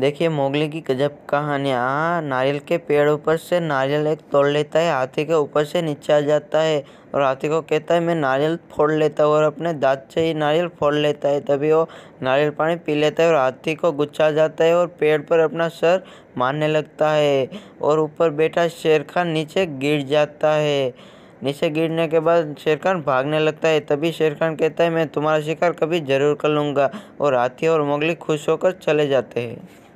देखिए मोगली की गजब कहानियाँ हाँ, नारियल के पेड़ ऊपर से नारियल एक तोड़ लेता है हाथी के ऊपर से नीचे आ जाता है और हाथी को कहता है मैं नारियल फोड़ लेता हूँ और अपने दांत से ही नारियल फोड़ लेता है तभी वो नारियल पानी पी लेता है और हाथी को गुच्छा जाता है और पेड़ पर अपना सर मारने लगता है और ऊपर बैठा शेर खान नीचे गिर जाता है नीचे गिरने के बाद शेरखान भागने लगता है तभी शेरखान कहता है मैं तुम्हारा शिकार कभी ज़रूर कर लूँगा और हाथी और मोगली खुश होकर चले जाते हैं